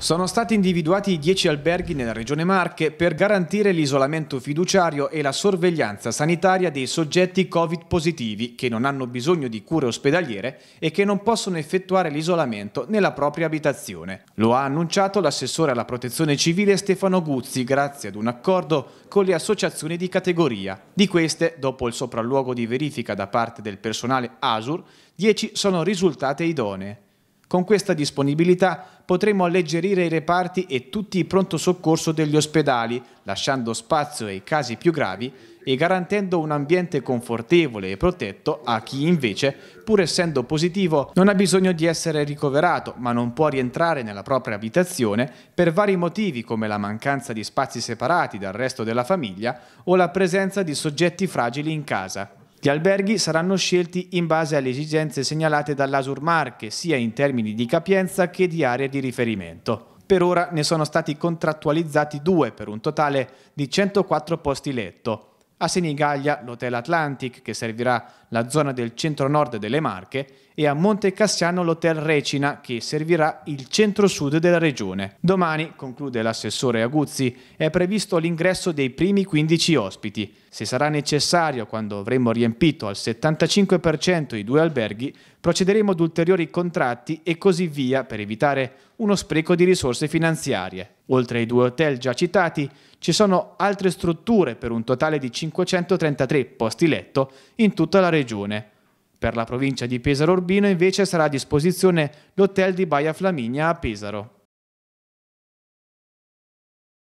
Sono stati individuati 10 alberghi nella regione Marche per garantire l'isolamento fiduciario e la sorveglianza sanitaria dei soggetti Covid positivi che non hanno bisogno di cure ospedaliere e che non possono effettuare l'isolamento nella propria abitazione. Lo ha annunciato l'assessore alla protezione civile Stefano Guzzi grazie ad un accordo con le associazioni di categoria. Di queste, dopo il sopralluogo di verifica da parte del personale ASUR, 10 sono risultate idonee. Con questa disponibilità potremo alleggerire i reparti e tutti i pronto soccorso degli ospedali, lasciando spazio ai casi più gravi e garantendo un ambiente confortevole e protetto a chi invece, pur essendo positivo, non ha bisogno di essere ricoverato ma non può rientrare nella propria abitazione per vari motivi come la mancanza di spazi separati dal resto della famiglia o la presenza di soggetti fragili in casa. Gli alberghi saranno scelti in base alle esigenze segnalate dall'Asurmarche, sia in termini di capienza che di area di riferimento. Per ora ne sono stati contrattualizzati due per un totale di 104 posti letto a Senigallia l'Hotel Atlantic che servirà la zona del centro-nord delle Marche e a Monte Cassiano l'Hotel Recina che servirà il centro-sud della regione. Domani, conclude l'assessore Aguzzi, è previsto l'ingresso dei primi 15 ospiti. Se sarà necessario, quando avremo riempito al 75% i due alberghi, procederemo ad ulteriori contratti e così via per evitare uno spreco di risorse finanziarie. Oltre ai due hotel già citati, ci sono altre strutture per un totale di 533 posti letto in tutta la regione. Per la provincia di Pesaro Urbino invece sarà a disposizione l'hotel di Baia Flaminia a Pesaro.